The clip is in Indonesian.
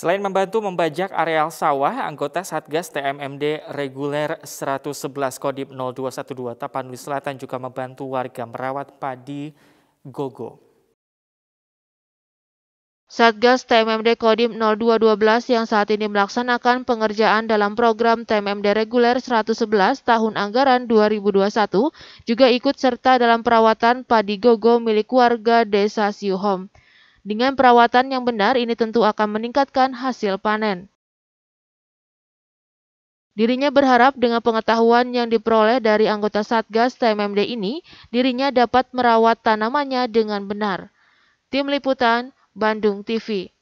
Selain membantu membajak areal sawah, anggota Satgas TMMD Reguler 111 Kodim 0212 Tapanuli Selatan juga membantu warga merawat padi gogo. Satgas TMMD Kodim 0212 yang saat ini melaksanakan pengerjaan dalam program TMMD Reguler 111 tahun anggaran 2021 juga ikut serta dalam perawatan padi gogo milik warga Desa Siuhom. Dengan perawatan yang benar, ini tentu akan meningkatkan hasil panen. Dirinya berharap dengan pengetahuan yang diperoleh dari anggota Satgas TMMD ini, dirinya dapat merawat tanamannya dengan benar. Tim Liputan, Bandung TV